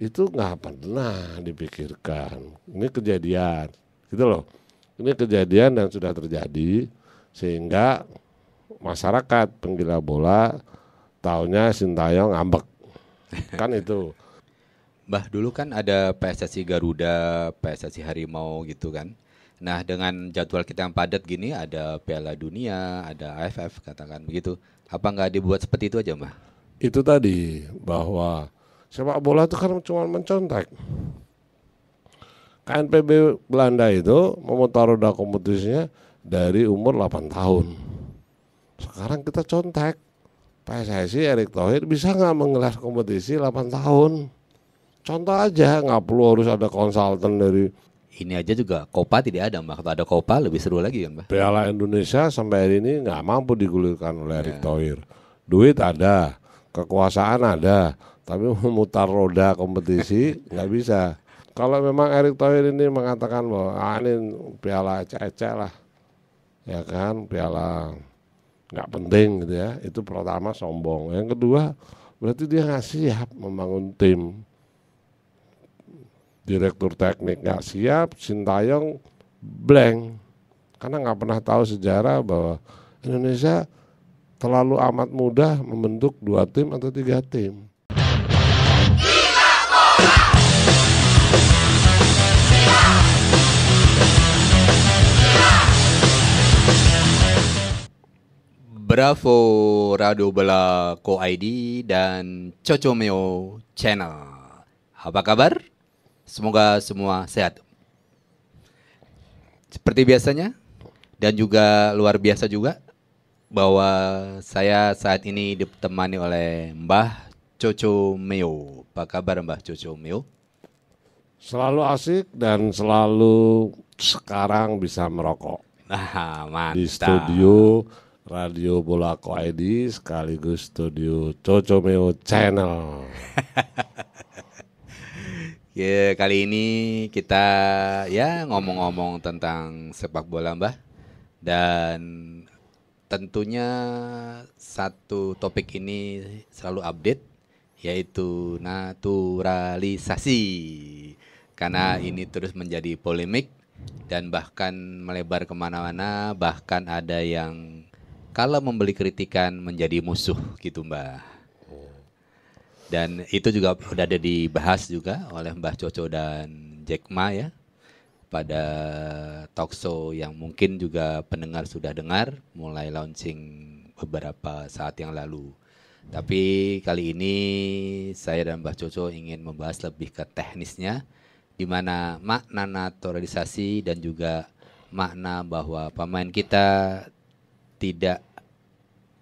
itu nggak pernah dipikirkan. Ini kejadian, gitu loh. Ini kejadian dan sudah terjadi sehingga masyarakat penggila bola taunya Sintayong ngambek. Kan itu. Bah dulu kan ada PSSI Garuda, PSSI Harimau gitu kan. Nah dengan jadwal kita yang padat gini ada Piala Dunia, ada AFF katakan begitu. Apa nggak dibuat seperti itu aja mbah Itu tadi bahwa sepak bola itu kan cuma mencontek. KNPB Belanda itu memutar roda kompetisinya dari umur 8 tahun. Sekarang kita contek. PSSI Erick Thohir bisa nggak menggelar kompetisi 8 tahun? Contoh aja, nggak perlu harus ada konsultan dari ini aja juga Copa tidak ada mbak. Kalau ada Copa lebih seru lagi kan mbak. Piala Indonesia sampai hari ini nggak mampu digulirkan oleh Erick ya. Thohir. Duit ada, kekuasaan ada, tapi memutar roda kompetisi nggak bisa. Kalau memang Erick Thohir ini mengatakan bahwa ah, ini piala ecek lah, ya kan, piala nggak penting gitu ya, itu pertama sombong. Yang kedua berarti dia nggak siap membangun tim. Direktur teknik nggak siap, Sintayong blank karena nggak pernah tahu sejarah bahwa Indonesia terlalu amat mudah membentuk dua tim atau tiga tim. Bravo Radio Bela Co ID dan Cocomeo Channel. Apa kabar? Semoga semua sehat. Seperti biasanya dan juga luar biasa juga bahwa saya saat ini ditemani oleh Mbah Coco Meo. Apa kabar Mbah Coco Selalu asik dan selalu sekarang bisa merokok. Nah, mantap. Di studio Radio Bola ID sekaligus studio Cocomeo Channel. ya, kali ini kita ya ngomong-ngomong tentang sepak bola, Mbah. Dan tentunya satu topik ini selalu update yaitu naturalisasi. Karena hmm. ini terus menjadi polemik dan bahkan melebar kemana-mana bahkan ada yang kalau membeli kritikan menjadi musuh gitu Mbak. Dan itu juga sudah ada dibahas juga oleh Mbah Coco dan Jack Ma ya pada talkshow yang mungkin juga pendengar sudah dengar mulai launching beberapa saat yang lalu. Tapi kali ini saya dan Mbah Coco ingin membahas lebih ke teknisnya di mana makna naturalisasi dan juga makna bahwa pemain kita tidak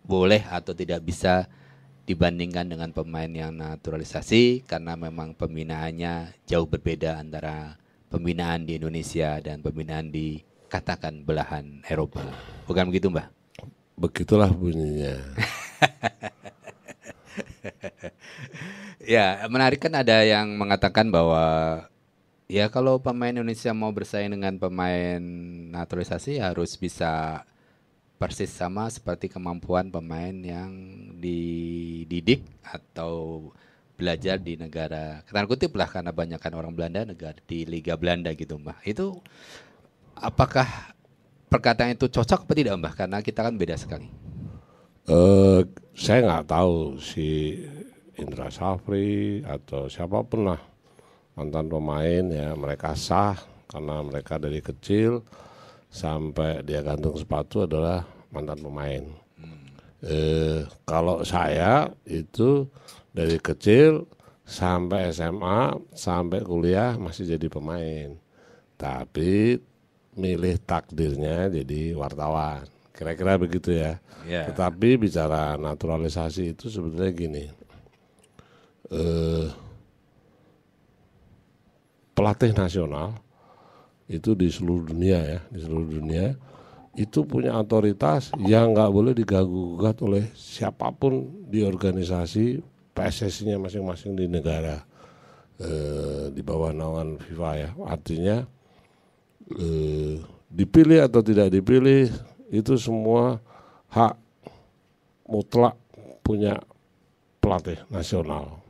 boleh atau tidak bisa dibandingkan dengan pemain yang naturalisasi karena memang pembinaannya jauh berbeda antara pembinaan di Indonesia dan pembinaan di katakan belahan Eropa. Bukan begitu, Mbah Begitulah bunyinya. ya, menarik kan ada yang mengatakan bahwa ya kalau pemain Indonesia mau bersaing dengan pemain naturalisasi harus bisa persis sama seperti kemampuan pemain yang dididik atau belajar di negara tanda kutip lah karena banyakkan orang Belanda negara di Liga Belanda gitu mbak itu apakah perkataan itu cocok atau tidak mbak karena kita kan beda sekali uh, saya nggak tahu si Indra Safri atau siapa pernah mantan pemain ya mereka sah karena mereka dari kecil sampai dia gantung sepatu adalah mantan pemain. Hmm. Eh, kalau saya itu dari kecil sampai SMA sampai kuliah masih jadi pemain, tapi milih takdirnya jadi wartawan. Kira-kira begitu ya. Yeah. Tetapi bicara naturalisasi itu sebenarnya gini. Eh, pelatih nasional itu di seluruh dunia ya di seluruh dunia itu punya otoritas yang nggak boleh diganggu gugat oleh siapapun di organisasi PSSI-nya masing-masing di negara eh, di bawah naungan FIFA ya artinya eh, dipilih atau tidak dipilih itu semua hak mutlak punya pelatih nasional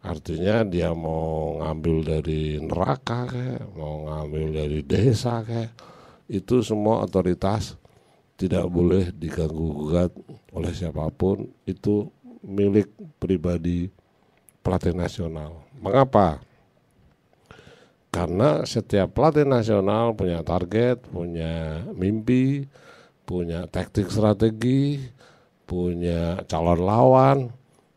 Artinya dia mau ngambil dari neraka kayak, mau ngambil dari desa kayak, itu semua otoritas tidak boleh diganggu gugat oleh siapapun. Itu milik pribadi pelatih nasional. Mengapa? Karena setiap pelatih nasional punya target, punya mimpi, punya taktik strategi, punya calon lawan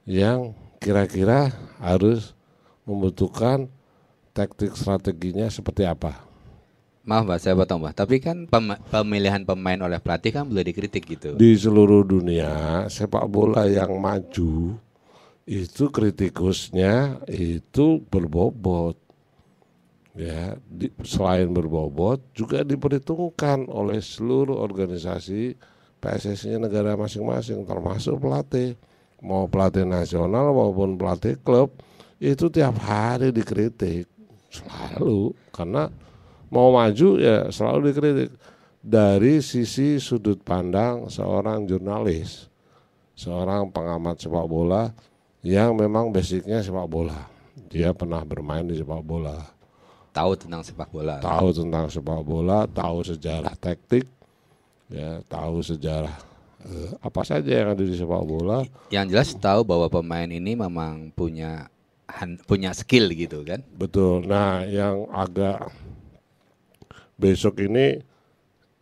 yang kira-kira harus membutuhkan taktik strateginya seperti apa? Maaf Mbak, saya potong Mbak. Tapi kan pemilihan pemain oleh pelatih kan boleh dikritik gitu. Di seluruh dunia sepak bola yang maju itu kritikusnya itu berbobot. Ya, di, selain berbobot juga diperhitungkan oleh seluruh organisasi PSSI negara masing-masing termasuk pelatih mau pelatih nasional maupun pelatih klub itu tiap hari dikritik selalu karena mau maju ya selalu dikritik dari sisi sudut pandang seorang jurnalis, seorang pengamat sepak bola yang memang basicnya sepak bola. Dia pernah bermain di sepak bola. Tahu tentang sepak bola. Tahu tentang sepak bola, tahu sejarah taktik, ya, tahu sejarah uh, apa saja yang ada di sepak bola. Yang jelas tahu bahwa pemain ini memang punya punya skill gitu kan. Betul. Nah, yang agak besok ini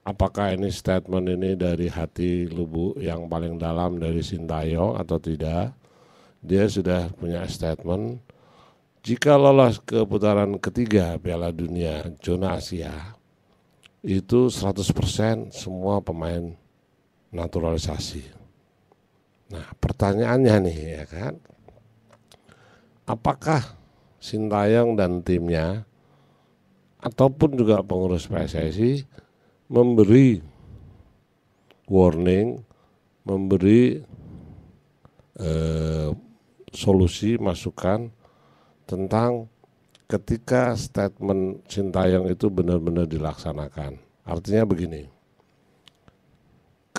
apakah ini statement ini dari hati lubu yang paling dalam dari Sintayong atau tidak? Dia sudah punya statement jika lolos ke putaran ketiga Piala Dunia zona Asia itu 100% semua pemain naturalisasi. Nah, pertanyaannya nih ya kan, apakah Sintayong dan timnya ataupun juga pengurus PSSI memberi warning, memberi eh, solusi masukan tentang ketika statement Sintayong itu benar-benar dilaksanakan. Artinya begini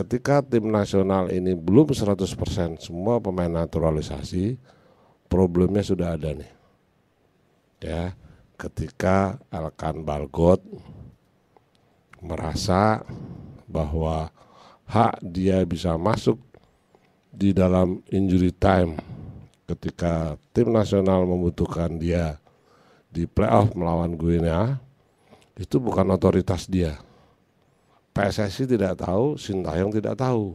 ketika tim nasional ini belum 100% semua pemain naturalisasi, problemnya sudah ada nih. Ya, ketika Elkan Balgot merasa bahwa hak dia bisa masuk di dalam injury time ketika tim nasional membutuhkan dia di playoff melawan Guinea itu bukan otoritas dia PSSI tidak tahu, Sintayong tidak tahu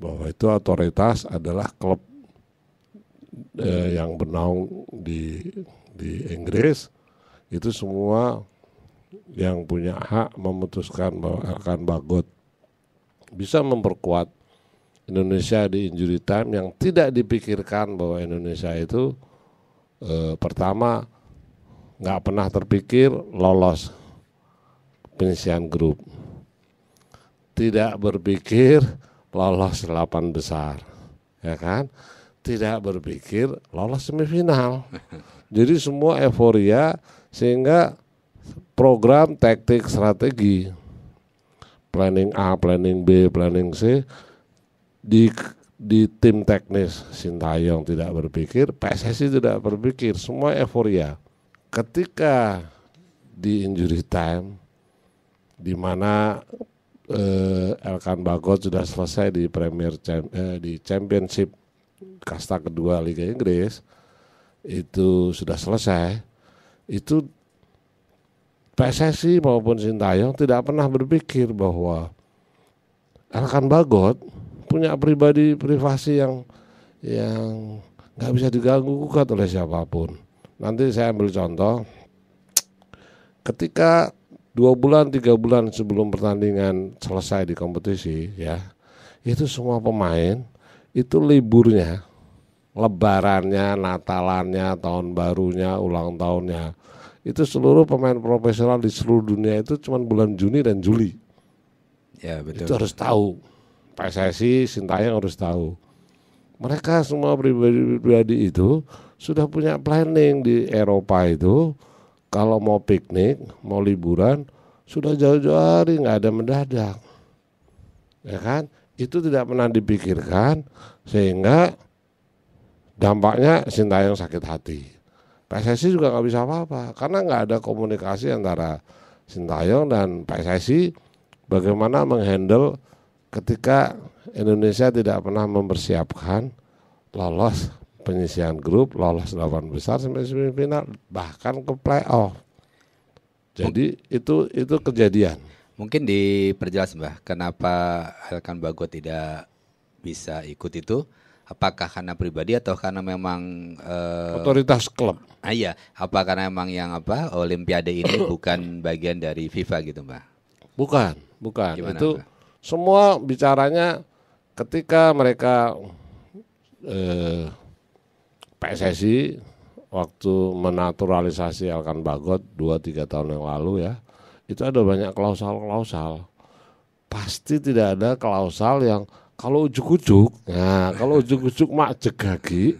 bahwa itu otoritas adalah klub eh, yang bernaung di di Inggris itu semua yang punya hak memutuskan bahwa akan bagot bisa memperkuat Indonesia di injury time yang tidak dipikirkan bahwa Indonesia itu eh, pertama nggak pernah terpikir lolos penyisian grup tidak berpikir lolos delapan besar, ya kan? Tidak berpikir lolos semifinal. Jadi semua euforia sehingga program taktik strategi planning A, planning B, planning C di di tim teknis Sintayong tidak berpikir, PSSI tidak berpikir, semua euforia. Ketika di injury time di mana eh, Elkan Bagot sudah selesai di Premier eh, di Championship kasta kedua Liga Inggris itu sudah selesai itu PSSI maupun Sintayong tidak pernah berpikir bahwa Elkan Bagot punya pribadi privasi yang yang nggak bisa diganggu gugat oleh siapapun. Nanti saya ambil contoh, ketika dua bulan tiga bulan sebelum pertandingan selesai di kompetisi ya itu semua pemain itu liburnya lebarannya natalannya tahun barunya ulang tahunnya itu seluruh pemain profesional di seluruh dunia itu cuma bulan Juni dan Juli ya betul itu harus tahu PSSI Sintayong harus tahu mereka semua pribadi-pribadi itu sudah punya planning di Eropa itu kalau mau piknik, mau liburan, sudah jauh-jauh hari nggak ada mendadak, ya kan? Itu tidak pernah dipikirkan sehingga dampaknya yang sakit hati. PSSI juga nggak bisa apa-apa karena nggak ada komunikasi antara sintayong dan PSSI bagaimana menghandle ketika Indonesia tidak pernah mempersiapkan lolos Penyisian grup lolos delapan besar sampai semifinal bahkan ke playoff. Jadi M itu itu kejadian. Mungkin diperjelas Mbah, kenapa Elkan Bagot tidak bisa ikut itu? Apakah karena pribadi atau karena memang uh, otoritas klub? Ah iya, apa karena memang yang apa Olimpiade ini bukan bagian dari FIFA gitu Mbah? Bukan, bukan. Gimana, itu Mbah? semua bicaranya ketika mereka eh, PSSI waktu menaturalisasi Elkan Bagot 2-3 tahun yang lalu ya itu ada banyak klausal-klausal pasti tidak ada klausal yang kalau ujuk-ujuk nah kalau ujuk-ujuk mak jegagi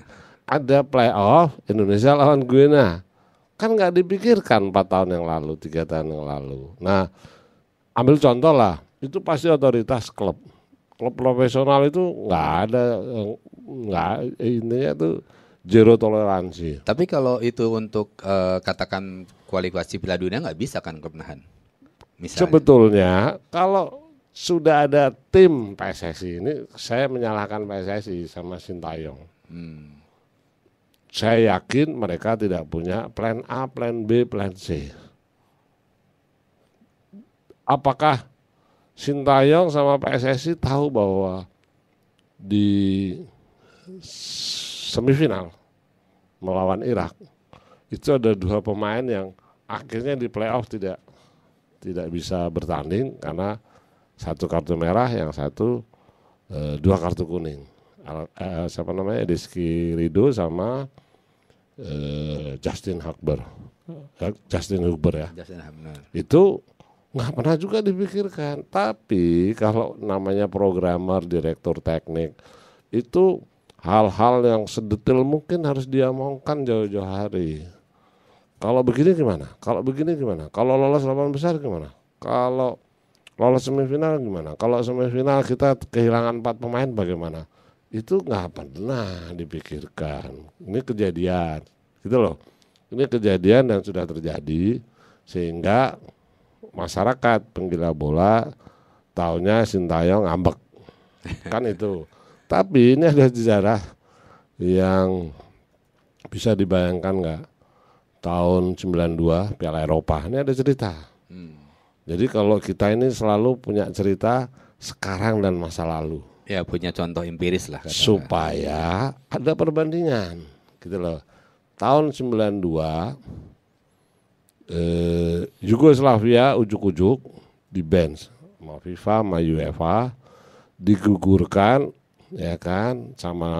ada playoff Indonesia lawan Guinea kan nggak dipikirkan 4 tahun yang lalu tiga tahun yang lalu nah ambil contoh lah itu pasti otoritas klub klub profesional itu nggak ada nggak intinya tuh zero toleransi. Tapi kalau itu untuk uh, katakan kualifikasi Piala Dunia nggak bisa kan nahan? Misalnya. Sebetulnya kalau sudah ada tim PSSI ini, saya menyalahkan PSSI sama Sintayong. Hmm. Saya yakin mereka tidak punya plan A, plan B, plan C. Apakah Sintayong sama PSSI tahu bahwa di semifinal melawan Irak. Itu ada dua pemain yang akhirnya di playoff tidak tidak bisa bertanding karena satu kartu merah, yang satu e, dua kartu kuning. Al, e, siapa namanya Rizky Rido sama e, Justin Hugber. Hmm. Justin Huber ya. Justin Itu nggak pernah juga dipikirkan. Tapi kalau namanya programmer, direktur teknik itu hal-hal yang sedetil mungkin harus dia diamongkan jauh-jauh hari. Kalau begini gimana? Kalau begini gimana? Kalau lolos delapan besar gimana? Kalau lolos semifinal gimana? Kalau semifinal kita kehilangan empat pemain bagaimana? Itu nggak pernah dipikirkan. Ini kejadian, gitu loh. Ini kejadian dan sudah terjadi sehingga masyarakat penggila bola taunya Sintayong ngambek. Kan itu. Tapi ini ada sejarah yang bisa dibayangkan nggak? Tahun 92 Piala Eropa ini ada cerita. Hmm. Jadi kalau kita ini selalu punya cerita sekarang dan masa lalu. Ya punya contoh empiris lah. Kata. Supaya ada perbandingan, gitu loh. Tahun 92 eh, Yugoslavia ujuk-ujuk di bench sama FIFA sama UEFA digugurkan ya kan sama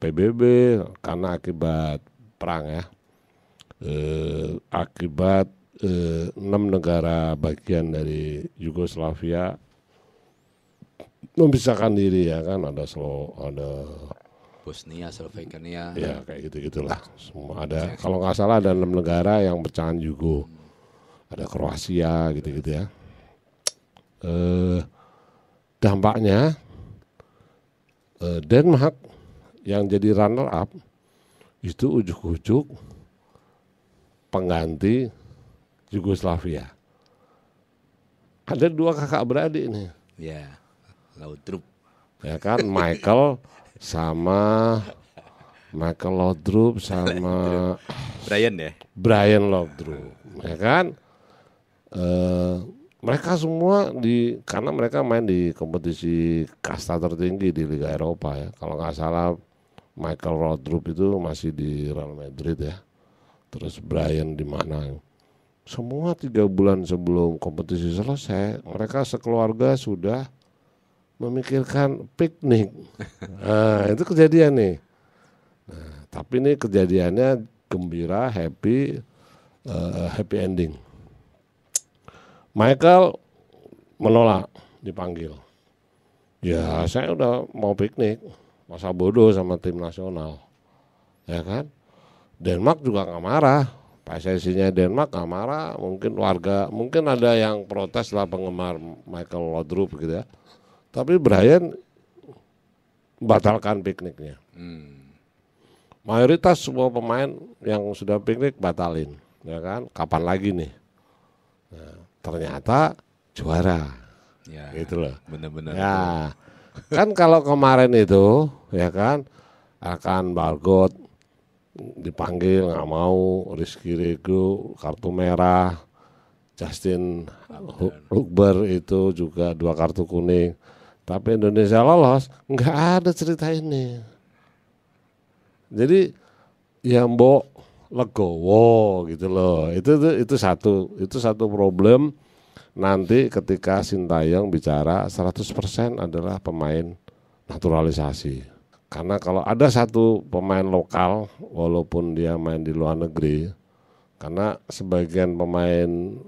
PBB karena akibat perang ya eh, akibat eh, enam negara bagian dari Yugoslavia memisahkan diri ya kan ada Slo ada Bosnia, Slovenia. Ya kayak gitu gitulah. Semua ada. Iya, iya. Kalau nggak salah ada enam negara yang pecahan Yugo. Ada Kroasia gitu gitu ya. Eh, dampaknya Eh, Denmark yang jadi runner up itu ujuk-ujuk pengganti Yugoslavia. Ada dua kakak beradik nih. Ya, Laudrup. Ya kan, Michael sama Michael Laudrup sama Brian ya. Brian Laudrup, ya kan. Eh, mereka semua di karena mereka main di kompetisi kasta tertinggi di Liga Eropa ya. Kalau nggak salah Michael Rodrup itu masih di Real Madrid ya. Terus Brian di mana? Semua tiga bulan sebelum kompetisi selesai, mereka sekeluarga sudah memikirkan piknik. Nah, itu kejadian nih. Nah, tapi ini kejadiannya gembira, happy, uh, happy ending. Michael menolak dipanggil. Ya saya udah mau piknik, masa bodoh sama tim nasional, ya kan? Denmark juga nggak marah, pssi Denmark nggak marah, mungkin warga, mungkin ada yang protes lah penggemar Michael Laudrup gitu ya. Tapi Brian batalkan pikniknya. Hmm. Mayoritas semua pemain yang sudah piknik batalin, ya kan? Kapan lagi nih? Nah, ternyata juara. Ya, gitu loh. Benar-benar. Ya. Kan kalau kemarin itu ya kan akan Balgot dipanggil nggak mau Rizky Rego kartu merah Justin Hukber itu juga dua kartu kuning tapi Indonesia lolos nggak ada cerita ini jadi ya mbok legowo gitu loh. Itu itu, itu satu, itu satu problem nanti ketika Sintayong bicara 100% adalah pemain naturalisasi. Karena kalau ada satu pemain lokal walaupun dia main di luar negeri karena sebagian pemain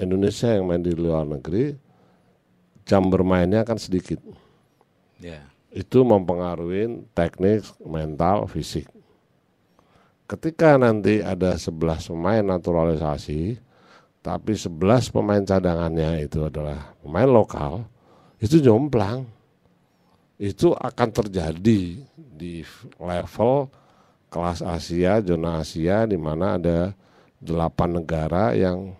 Indonesia yang main di luar negeri jam bermainnya akan sedikit. Yeah. Itu mempengaruhi teknik, mental, fisik ketika nanti ada 11 pemain naturalisasi tapi 11 pemain cadangannya itu adalah pemain lokal itu jomplang itu akan terjadi di level kelas Asia zona Asia di mana ada 8 negara yang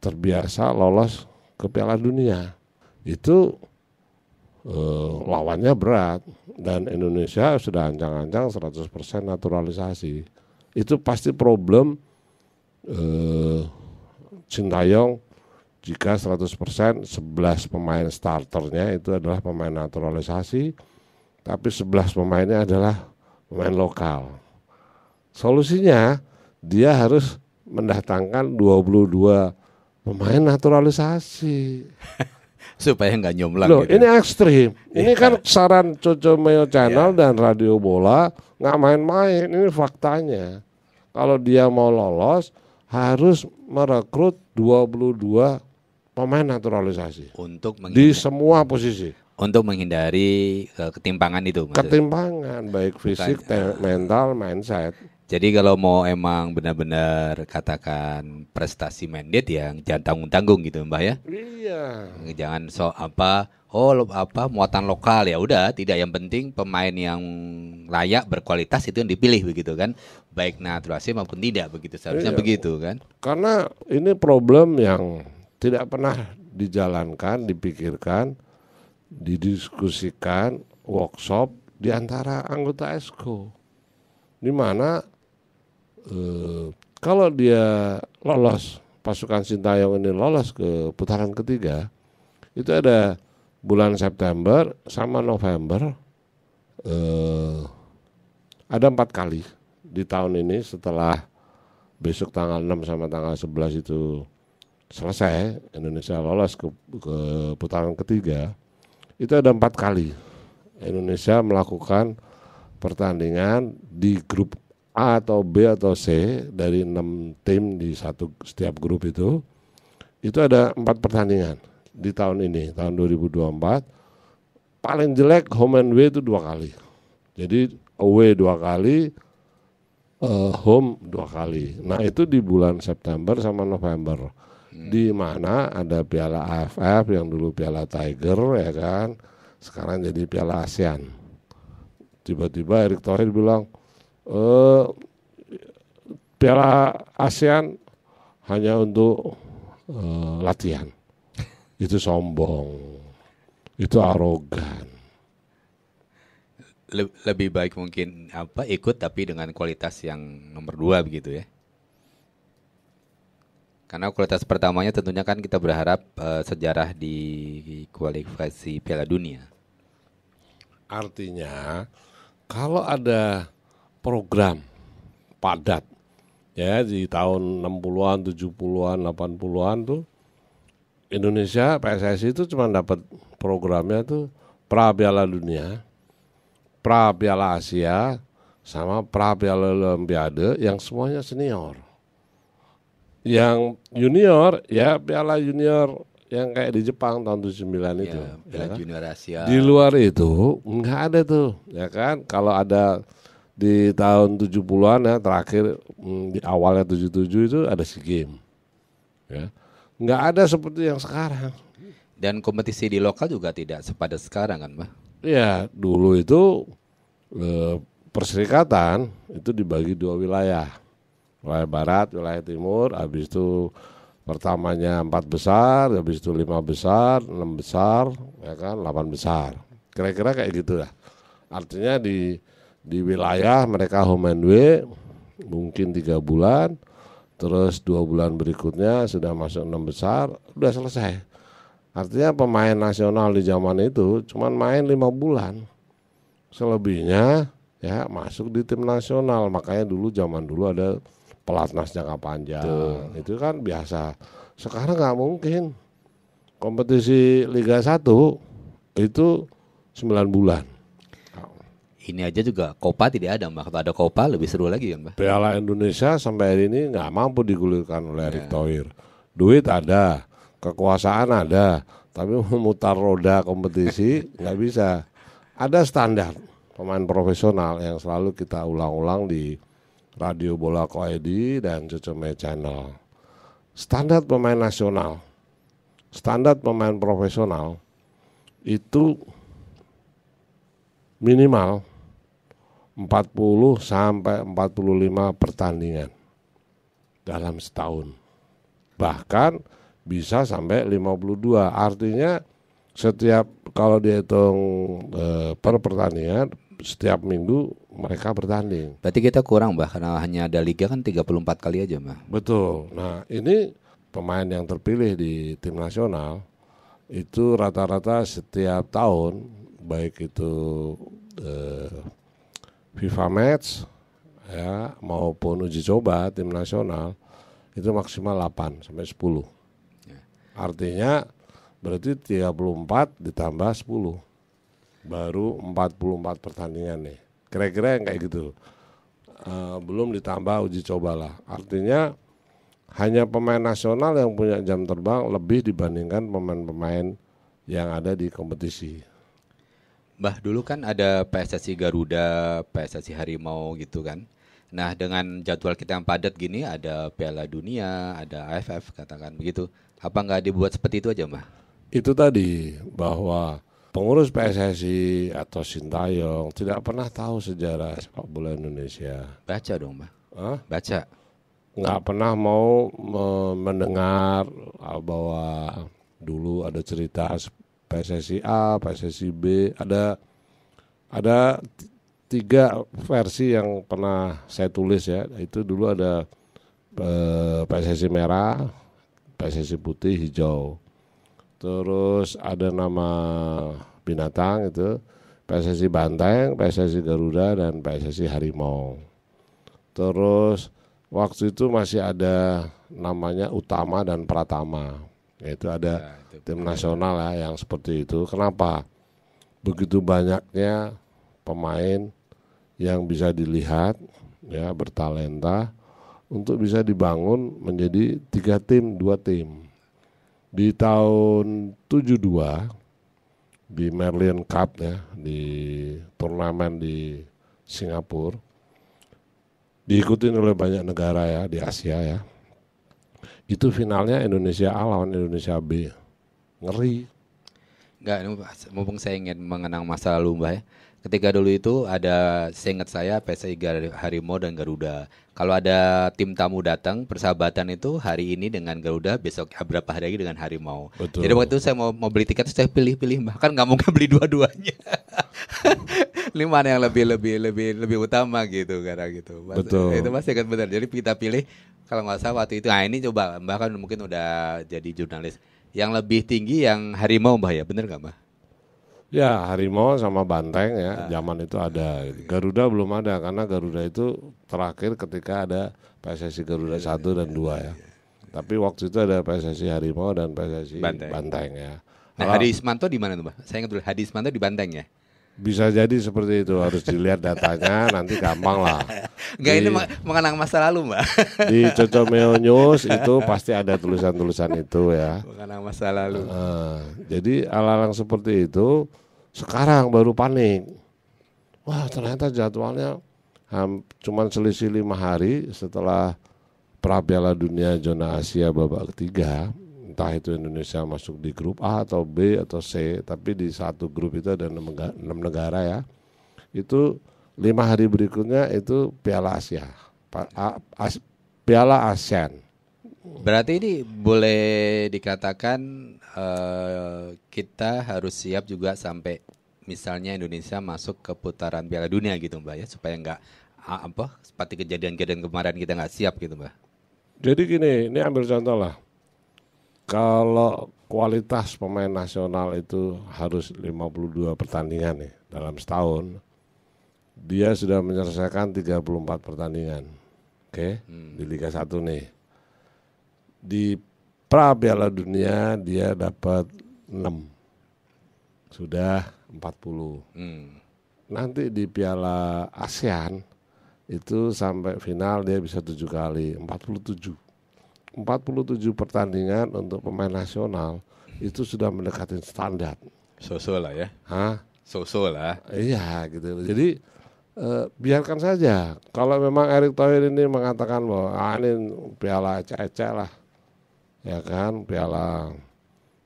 terbiasa lolos ke Piala Dunia itu eh, lawannya berat dan Indonesia sudah ancang-ancang 100% naturalisasi. Itu pasti problem eh, Sintayong jika 100% 11 pemain starternya itu adalah pemain naturalisasi tapi 11 pemainnya adalah pemain lokal. Solusinya dia harus mendatangkan 22 pemain naturalisasi. supaya nggak nyumlah. Loh, gitu. Ya. ini ekstrim. Ini iya. kan saran Coco Mayo Channel yeah. dan Radio Bola nggak main-main. Ini faktanya. Kalau dia mau lolos harus merekrut 22 pemain naturalisasi untuk di semua posisi untuk menghindari eh, ketimpangan itu maksudnya. ketimpangan baik fisik Bukan, eh, mental mindset jadi kalau mau emang benar-benar katakan prestasi mandate yang jangan tanggung-tanggung gitu Mbak ya. Iya. Jangan so apa oh lo, apa muatan lokal ya udah tidak yang penting pemain yang layak berkualitas itu yang dipilih begitu kan. Baik naturalisasi maupun tidak begitu seharusnya iya. begitu kan. Karena ini problem yang tidak pernah dijalankan, dipikirkan, didiskusikan, workshop di antara anggota Esko, Di mana Eh, kalau dia lolos pasukan Sintayong ini lolos ke putaran ketiga itu ada bulan September sama November eh, ada empat kali di tahun ini setelah besok tanggal 6 sama tanggal 11 itu selesai Indonesia lolos ke, ke putaran ketiga itu ada empat kali Indonesia melakukan pertandingan di grup A atau B atau C dari enam tim di satu setiap grup itu itu ada empat pertandingan di tahun ini tahun 2024 paling jelek home and away itu dua kali jadi away dua kali uh, home dua kali nah itu di bulan September sama November hmm. di mana ada Piala AFF yang dulu Piala Tiger ya kan sekarang jadi Piala ASEAN tiba-tiba Erick Thohir bilang eh, Piala ASEAN hanya untuk eh, latihan. Itu sombong. Itu arogan. lebih baik mungkin apa ikut tapi dengan kualitas yang nomor dua begitu ya. Karena kualitas pertamanya tentunya kan kita berharap uh, sejarah di kualifikasi Piala Dunia. Artinya kalau ada program padat ya di tahun 60-an, 70-an, 80-an tuh Indonesia PSSI itu cuma dapat programnya tuh pra Piala Dunia, pra Piala Asia, sama pra Piala Olimpiade yang semuanya senior. Yang junior ya Piala Junior yang kayak di Jepang tahun 79 itu. Iya, Piala ya kan? Junior Asia. Di luar itu enggak ada tuh, ya kan? Kalau ada di tahun 70-an ya terakhir hmm, di awalnya 77 itu ada si game Ya. Nggak ada seperti yang sekarang. Dan kompetisi di lokal juga tidak sepadat sekarang kan, Pak? ya dulu itu eh, perserikatan itu dibagi dua wilayah. Wilayah barat, wilayah timur, habis itu pertamanya empat besar, habis itu lima besar, enam besar, ya kan, delapan besar. Kira-kira kayak gitu lah. Artinya di di wilayah mereka home and away mungkin tiga bulan terus dua bulan berikutnya sudah masuk enam besar sudah selesai artinya pemain nasional di zaman itu cuman main lima bulan selebihnya ya masuk di tim nasional makanya dulu zaman dulu ada pelatnas jangka panjang Tuh. itu kan biasa sekarang nggak mungkin kompetisi Liga 1 itu sembilan bulan ini aja juga Copa tidak ada mbak. Kalau ada Copa lebih seru lagi kan mbak. Piala Indonesia sampai hari ini nggak mampu digulirkan oleh Erick yeah. Thohir. Duit ada, kekuasaan ada, tapi memutar roda kompetisi nggak bisa. Ada standar pemain profesional yang selalu kita ulang-ulang di Radio Bola Koedi dan Cucume Channel. Standar pemain nasional, standar pemain profesional itu minimal 40 sampai 45 pertandingan dalam setahun. Bahkan bisa sampai 52. Artinya setiap kalau dihitung e, per pertandingan setiap minggu mereka bertanding. Berarti kita kurang bah karena hanya ada liga kan 34 kali aja, Mbak. Betul. Nah, ini pemain yang terpilih di tim nasional itu rata-rata setiap tahun baik itu eh, FIFA match ya maupun uji coba tim nasional itu maksimal 8 sampai 10. Ya. Artinya berarti 34 ditambah 10 baru 44 pertandingan nih. Kira-kira yang kayak gitu. Uh, belum ditambah uji coba lah. Artinya hanya pemain nasional yang punya jam terbang lebih dibandingkan pemain-pemain yang ada di kompetisi. Mbah dulu kan ada PSSI Garuda, PSSI Harimau gitu kan. Nah dengan jadwal kita yang padat gini ada Piala Dunia, ada AFF katakan begitu. Apa nggak dibuat seperti itu aja Mbah? Itu tadi bahwa pengurus PSSI atau Sintayong tidak pernah tahu sejarah sepak bola Indonesia. Baca dong Mbah. Hah? Baca. Nggak pernah mau mendengar ah, bahwa dulu ada cerita PSSI A, PSSI B, ada ada tiga versi yang pernah saya tulis ya. Itu dulu ada eh, PSSI merah, PSSI putih, hijau. Terus ada nama binatang itu PSSI Banteng, PSSI Garuda dan PSSI Harimau. Terus waktu itu masih ada namanya Utama dan Pratama. Itu ada ya, itu tim nasional ya yang seperti itu. Kenapa? Begitu banyaknya pemain yang bisa dilihat ya bertalenta untuk bisa dibangun menjadi tiga tim, dua tim. Di tahun 72 di Merlion Cup ya di turnamen di Singapura diikuti oleh banyak negara ya di Asia ya itu finalnya Indonesia A lawan Indonesia B ngeri Enggak, mumpung saya ingin mengenang masa lalu mbak ya ketika dulu itu ada saya ingat saya PSI Harimau dan Garuda. Kalau ada tim tamu datang, persahabatan itu hari ini dengan Garuda, besok ya berapa hari lagi dengan Harimau. Betul. Jadi waktu itu saya mau, mau beli tiket saya pilih-pilih, bahkan nggak mungkin beli dua-duanya. ini mana yang lebih lebih lebih lebih utama gitu karena gitu. Betul. Itu masih ingat benar. Jadi kita pilih kalau nggak salah waktu itu. Nah ini coba Mbak kan mungkin udah jadi jurnalis. Yang lebih tinggi yang harimau Mbak ya, bener nggak Mbak? Ya harimau sama banteng ya, nah. zaman itu ada. Garuda belum ada karena Garuda itu terakhir ketika ada PSSI Garuda iya, satu iya, dan dua iya, ya. Tapi waktu itu ada PSSI harimau dan PSSI banteng, banteng ya. Nah, Hadi Ismanto di mana tuh, Mbak? Saya ingat dulu Hadi Ismanto di Banteng ya. Bisa jadi seperti itu harus dilihat datanya nanti gampang lah. Enggak ini mengenang masa lalu mbak. Di Meo News itu pasti ada tulisan-tulisan itu ya. Mengenang masa lalu. Uh, jadi alang seperti itu sekarang baru panik. Wah ternyata jadwalnya cuma selisih lima hari setelah Piala Dunia Zona Asia babak ketiga entah itu Indonesia masuk di grup A atau B atau C tapi di satu grup itu ada enam negara, ya itu lima hari berikutnya itu Piala Asia Piala ASEAN berarti ini boleh dikatakan eh, kita harus siap juga sampai misalnya Indonesia masuk ke putaran Piala Dunia gitu mbak ya supaya nggak apa seperti kejadian-kejadian kemarin kita nggak siap gitu mbak jadi gini ini ambil contoh lah kalau kualitas pemain nasional itu harus 52 pertandingan nih dalam setahun. Dia sudah menyelesaikan 34 pertandingan. Oke, okay? hmm. di Liga 1 nih. Di pra Piala Dunia dia dapat 6. Sudah 40. Hmm. Nanti di Piala ASEAN itu sampai final dia bisa tujuh kali, 47. 47 pertandingan untuk pemain nasional itu sudah mendekati standar. so lah ya. Hah? so lah. Iya gitu. Jadi eh, biarkan saja. Kalau memang Erick Thohir ini mengatakan bahwa ah, ini piala ecek lah. Ya kan, piala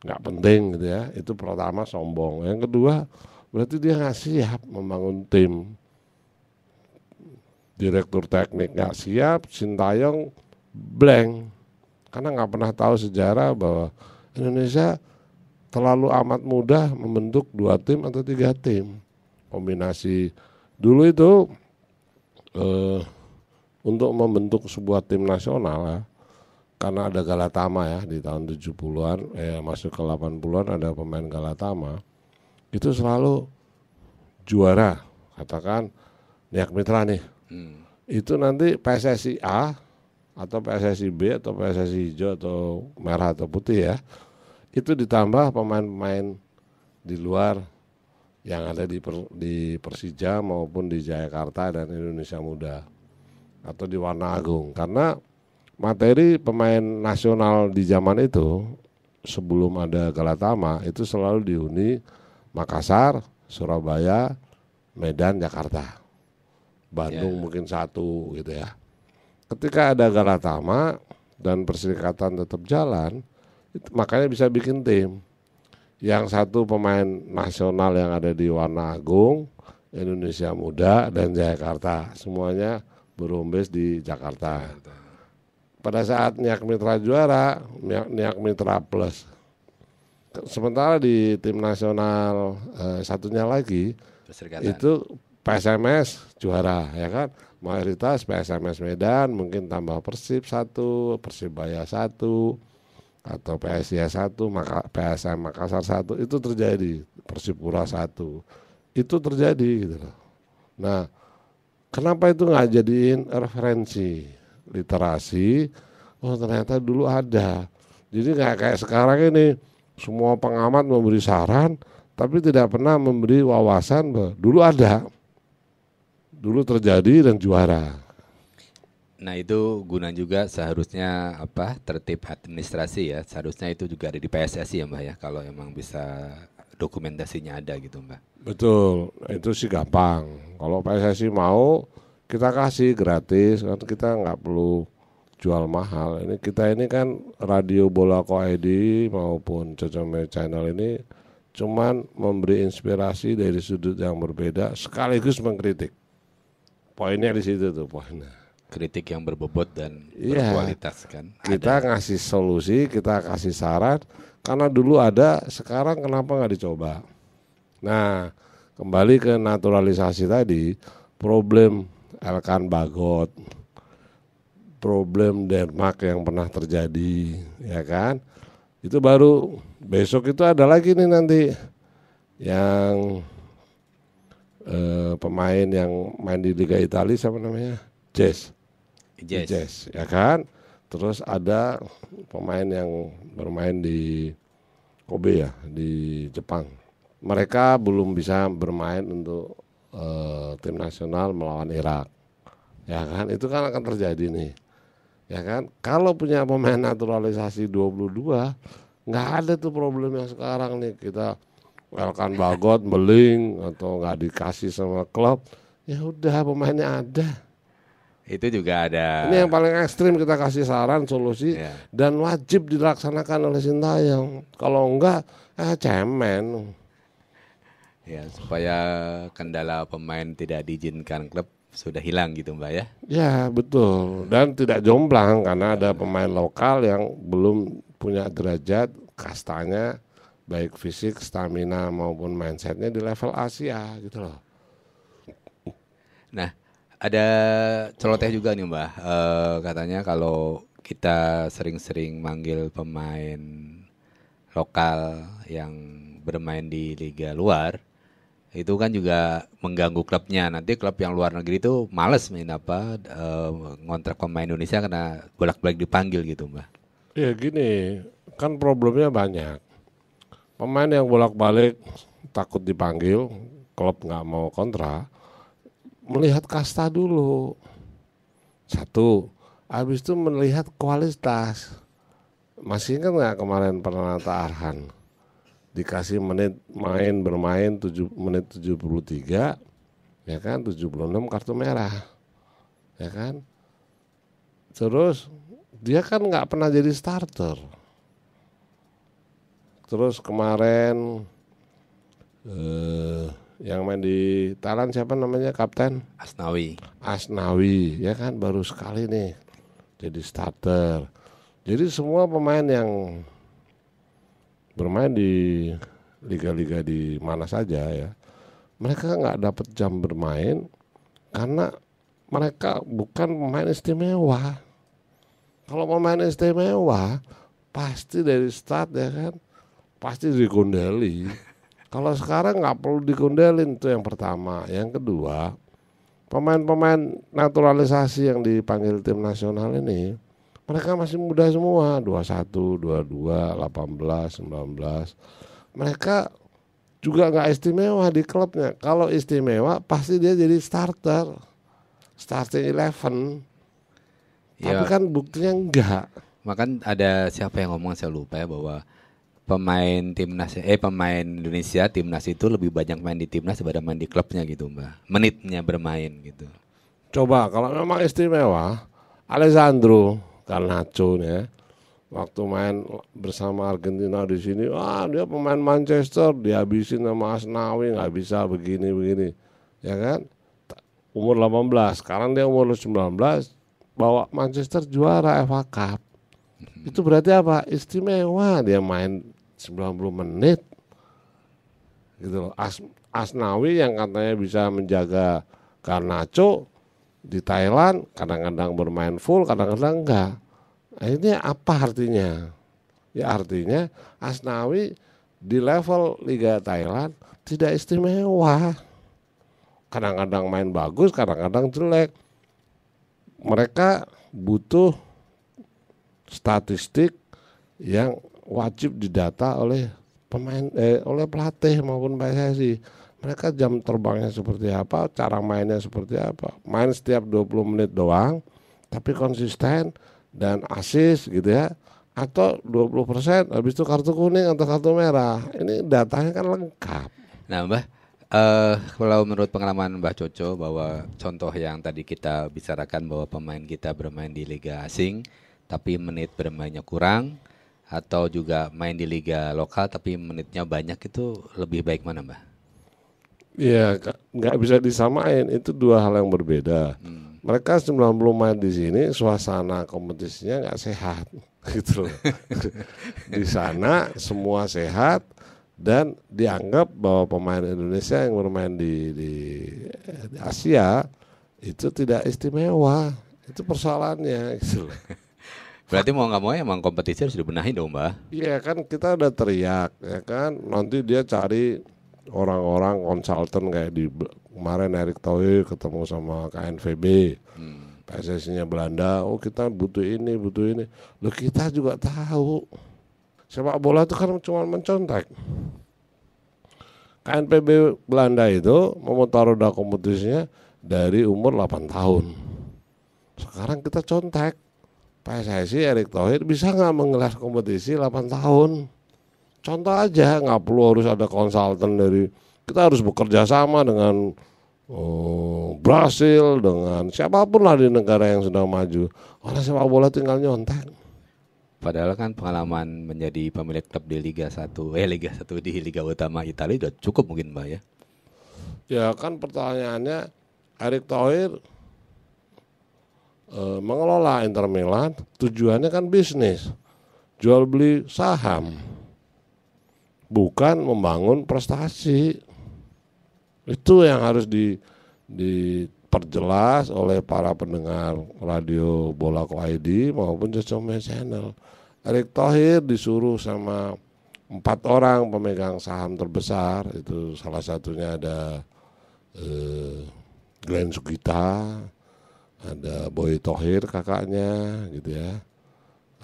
nggak penting gitu ya. Itu pertama sombong. Yang kedua berarti dia nggak siap membangun tim. Direktur teknik nggak siap, Sintayong blank karena nggak pernah tahu sejarah bahwa Indonesia terlalu amat mudah membentuk dua tim atau tiga tim kombinasi dulu itu eh, untuk membentuk sebuah tim nasional ya, karena ada Galatama ya di tahun 70-an eh masuk ke 80-an ada pemain Galatama itu selalu juara katakan Niak Mitra nih hmm. itu nanti PSSI A atau PSSI B atau PSSI hijau atau merah atau putih ya itu ditambah pemain-pemain di luar yang ada di, per, di Persija maupun di Jakarta dan Indonesia Muda atau di Warna Agung karena materi pemain nasional di zaman itu sebelum ada Galatama itu selalu dihuni Makassar, Surabaya, Medan, Jakarta, Bandung yeah. mungkin satu gitu ya ketika ada Galatama dan perserikatan tetap jalan, itu, makanya bisa bikin tim. Yang satu pemain nasional yang ada di Warna Agung, Indonesia Muda dan Jakarta, semuanya berumbes di Jakarta. Pada saat Niak Mitra juara, Niak, Mitra plus. Sementara di tim nasional eh, satunya lagi itu PSMS juara ya kan mayoritas PSMS Medan mungkin tambah Persib satu, Persibaya satu, atau PSIA satu, maka PSM Makassar satu itu terjadi, Persipura satu itu terjadi gitu loh. Nah, kenapa itu nggak jadiin referensi literasi? Oh ternyata dulu ada. Jadi nggak kayak sekarang ini semua pengamat memberi saran, tapi tidak pernah memberi wawasan bahwa dulu ada dulu terjadi dan juara. Nah itu guna juga seharusnya apa tertib administrasi ya seharusnya itu juga ada di PSSI ya mbak ya kalau emang bisa dokumentasinya ada gitu mbak. Betul itu sih gampang kalau PSSI mau kita kasih gratis kan kita nggak perlu jual mahal ini kita ini kan radio bola ko ID maupun cocome channel ini cuman memberi inspirasi dari sudut yang berbeda sekaligus mengkritik poinnya di situ tuh poinnya kritik yang berbobot dan ya, berkualitas kan kita ada. ngasih solusi kita kasih saran karena dulu ada sekarang kenapa nggak dicoba nah kembali ke naturalisasi tadi problem Elkan Bagot problem Denmark yang pernah terjadi ya kan itu baru besok itu ada lagi nih nanti yang Eh, pemain yang main di Liga Italia siapa namanya? Jazz. Jazz. Jazz, ya kan? Terus ada pemain yang bermain di Kobe ya, di Jepang. Mereka belum bisa bermain untuk uh, tim nasional melawan Irak. Ya kan? Itu kan akan terjadi nih. Ya kan? Kalau punya pemain naturalisasi 22 nggak ada tuh problem yang sekarang nih kita Elkan Bagot beling atau nggak dikasih sama klub, ya udah pemainnya ada. Itu juga ada. Ini yang paling ekstrim kita kasih saran solusi yeah. dan wajib dilaksanakan oleh Sintayong. Kalau enggak, eh cemen. Ya supaya kendala pemain tidak diizinkan klub sudah hilang gitu mbak ya? Ya betul dan tidak jomplang karena ada iya. pemain lokal yang belum punya derajat kastanya baik fisik, stamina maupun mindsetnya di level Asia gitu loh. Nah, ada celoteh juga nih Mbah. E, katanya kalau kita sering-sering manggil pemain lokal yang bermain di liga luar, itu kan juga mengganggu klubnya. Nanti klub yang luar negeri itu males main apa e, ngontrak pemain Indonesia karena bolak-balik dipanggil gitu Mbah. Iya gini, kan problemnya banyak pemain yang bolak-balik takut dipanggil, klub nggak mau kontra, melihat kasta dulu. Satu, habis itu melihat kualitas. Masih kan nggak kemarin pernah Arhan dikasih menit main bermain 7 menit 73 ya kan 76 kartu merah ya kan terus dia kan nggak pernah jadi starter Terus kemarin eh, yang main di Thailand siapa namanya kapten? Asnawi. Asnawi ya kan baru sekali nih jadi starter. Jadi semua pemain yang bermain di liga-liga di mana saja ya, mereka nggak dapat jam bermain karena mereka bukan pemain istimewa. Kalau pemain istimewa pasti dari start ya kan pasti dikondali. Kalau sekarang nggak perlu dikondelin itu yang pertama. Yang kedua, pemain-pemain naturalisasi yang dipanggil tim nasional ini mereka masih muda semua, 21, 22, 18, 19. Mereka juga nggak istimewa di klubnya. Kalau istimewa pasti dia jadi starter, starting eleven. Ya. Tapi iya. kan buktinya enggak. Makan ada siapa yang ngomong saya lupa ya bahwa pemain timnas eh pemain Indonesia timnas itu lebih banyak main di timnas daripada main di klubnya gitu mbak menitnya bermain gitu coba kalau memang istimewa Alessandro Garnacho ya waktu main bersama Argentina di sini wah dia pemain Manchester dihabisin sama Asnawi nggak bisa begini begini ya kan umur 18 sekarang dia umur 19 bawa Manchester juara FA Cup hmm. itu berarti apa istimewa dia main 90 menit gitu loh. As, Asnawi yang katanya bisa menjaga Garnacho di Thailand kadang-kadang bermain full, kadang-kadang enggak. Nah, ini apa artinya? Ya artinya Asnawi di level Liga Thailand tidak istimewa. Kadang-kadang main bagus, kadang-kadang jelek. Mereka butuh statistik yang wajib didata oleh pemain eh, oleh pelatih maupun PSSI. Mereka jam terbangnya seperti apa, cara mainnya seperti apa. Main setiap 20 menit doang, tapi konsisten dan asis gitu ya. Atau 20% habis itu kartu kuning atau kartu merah. Ini datanya kan lengkap. Nah, Mbah, uh, kalau menurut pengalaman Mbah Coco bahwa contoh yang tadi kita bicarakan bahwa pemain kita bermain di liga asing tapi menit bermainnya kurang, atau juga main di liga lokal tapi menitnya banyak itu lebih baik mana mbak? Iya nggak bisa disamain itu dua hal yang berbeda. Hmm. Mereka sebelum belum main di sini suasana kompetisinya nggak sehat gitu. loh. di sana semua sehat dan dianggap bahwa pemain Indonesia yang bermain di, di, di Asia itu tidak istimewa itu persoalannya gitu. Berarti mau nggak mau ya emang kompetisi harus dibenahi dong, Mbak. Iya kan kita ada teriak ya kan. Nanti dia cari orang-orang konsultan kayak di kemarin Erick Thohir ketemu sama KNVB. Hmm. PSSI-nya Belanda, oh kita butuh ini, butuh ini. Loh kita juga tahu. Sepak bola itu kan cuma mencontek. KNPB Belanda itu memutar roda kompetisinya dari umur 8 tahun. Sekarang kita contek PSSI Erick Thohir bisa nggak mengelas kompetisi 8 tahun? Contoh aja nggak perlu harus ada konsultan dari kita harus bekerja sama dengan oh, Brasil dengan siapapun lah di negara yang sedang maju. Orang sepak bola tinggal nyontek. Padahal kan pengalaman menjadi pemilik klub di Liga 1, eh Liga 1 di Liga Utama Italia sudah cukup mungkin Mbak ya. Ya kan pertanyaannya Erick Thohir e, mengelola Inter Milan tujuannya kan bisnis, jual beli saham, bukan membangun prestasi. Itu yang harus di, diperjelas oleh para pendengar radio Bola ID maupun Jocome Channel. Erick Thohir disuruh sama empat orang pemegang saham terbesar itu salah satunya ada eh, Glenn Sugita, ada Boy Tohir kakaknya gitu ya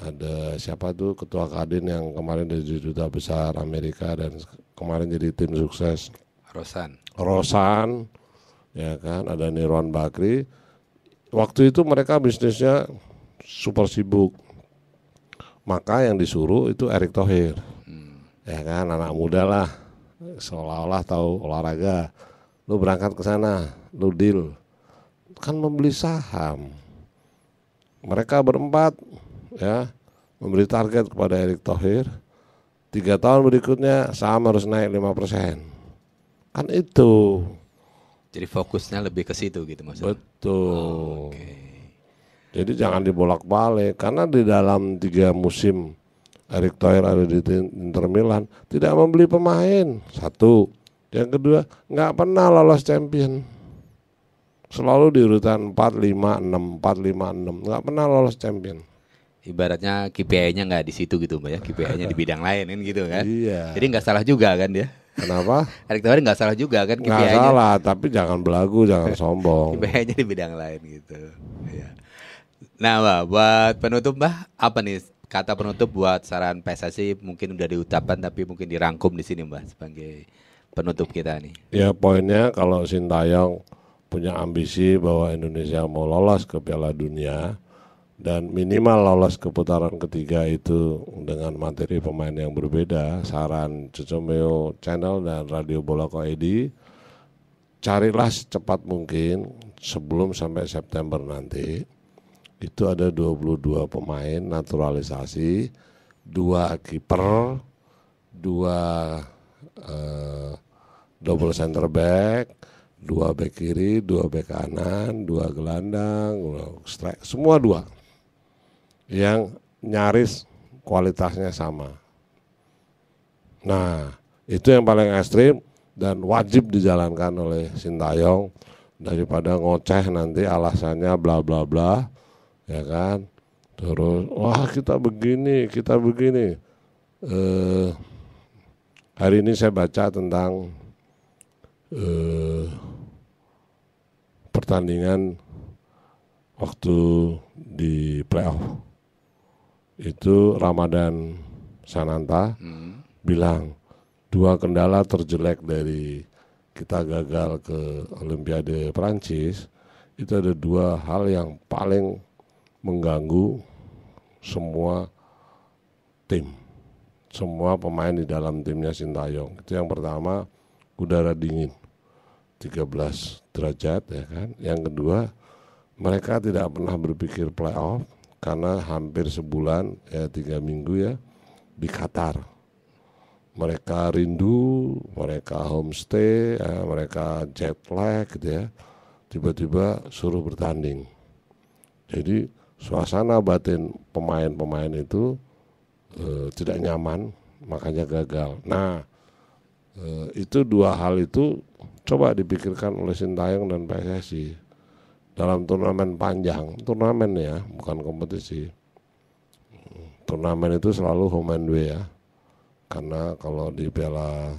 ada siapa tuh ketua kadin yang kemarin jadi juta besar Amerika dan kemarin jadi tim sukses Rosan Rosan ya kan ada Nirwan Bakri waktu itu mereka bisnisnya super sibuk maka yang disuruh itu Erick Thohir hmm. ya kan anak muda lah seolah-olah tahu olahraga lu berangkat ke sana lu deal kan membeli saham. Mereka berempat ya memberi target kepada Erick Thohir. Tiga tahun berikutnya saham harus naik lima persen. Kan itu. Jadi fokusnya lebih ke situ gitu maksudnya. Betul. Oh, okay. Jadi jangan dibolak-balik karena di dalam tiga musim Erick Thohir ada di Inter Milan tidak membeli pemain satu, yang kedua nggak pernah lolos champion selalu di urutan 4 5 6 4 5 6 nggak pernah lolos champion ibaratnya KPI-nya nggak di situ gitu mbak ya KPI-nya di bidang lain kan gitu kan iya. jadi nggak salah juga kan dia Kenapa? Erick Thohir nggak salah juga kan KPI-nya. Nggak salah, tapi jangan belagu, jangan sombong. KPI-nya di bidang lain gitu. Ya. Nah, Mbak, buat penutup Mbak, apa nih kata penutup buat saran PSSI mungkin udah diucapkan tapi mungkin dirangkum di sini Mbak sebagai penutup kita nih. Ya poinnya kalau Sintayong punya ambisi bahwa Indonesia mau lolos ke Piala Dunia dan minimal lolos ke putaran ketiga itu dengan materi pemain yang berbeda saran Cucumeo Channel dan Radio Bola Koedi carilah secepat mungkin sebelum sampai September nanti itu ada 22 pemain naturalisasi dua kiper dua uh, double center back dua bek kiri, dua bek kanan, dua gelandang, strike, semua dua yang nyaris kualitasnya sama. Nah, itu yang paling ekstrim dan wajib dijalankan oleh Sintayong daripada ngoceh nanti alasannya bla bla bla, ya kan? Terus, wah kita begini, kita begini. Eh, hari ini saya baca tentang eh, pertandingan waktu di playoff itu Ramadan Sananta hmm. bilang dua kendala terjelek dari kita gagal ke Olimpiade Prancis itu ada dua hal yang paling mengganggu semua tim semua pemain di dalam timnya Sintayong itu yang pertama udara dingin 13 derajat ya kan. Yang kedua mereka tidak pernah berpikir playoff karena hampir sebulan ya tiga minggu ya di Qatar. Mereka rindu, mereka homestay, ya, mereka jet lag gitu ya. Tiba-tiba suruh bertanding. Jadi suasana batin pemain-pemain itu e, tidak nyaman, makanya gagal. Nah, e, itu dua hal itu coba dipikirkan oleh Sintayong dan PSSI dalam turnamen panjang, turnamen ya, bukan kompetisi. Turnamen itu selalu home and away ya, karena kalau di Piala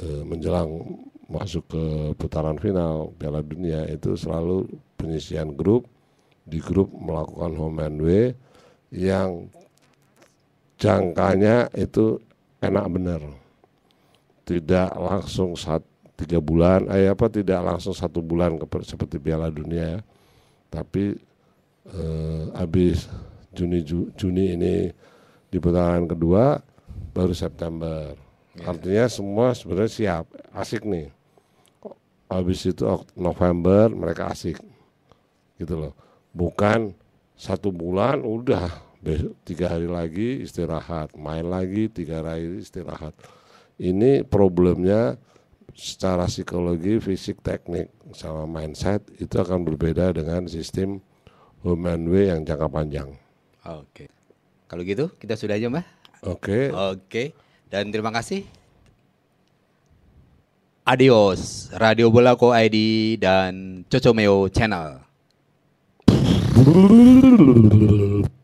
e, menjelang masuk ke putaran final Piala Dunia itu selalu penyisian grup, di grup melakukan home and away yang jangkanya itu enak benar, tidak langsung satu tiga bulan, eh apa tidak langsung satu bulan seperti Piala Dunia, ya. tapi eh, habis Juni Ju, Juni ini di putaran kedua baru September. Yeah. Artinya semua sebenarnya siap, asik nih. Habis itu November mereka asik, gitu loh. Bukan satu bulan udah besok, tiga hari lagi istirahat, main lagi tiga hari istirahat. Ini problemnya secara psikologi, fisik, teknik sama mindset itu akan berbeda dengan sistem human way yang jangka panjang. Oke. Okay. Kalau gitu kita sudah aja, mbak. Oke. Okay. Oke. Okay. Dan terima kasih. Adios, Radio Bola Ko ID dan Cocomeo Channel.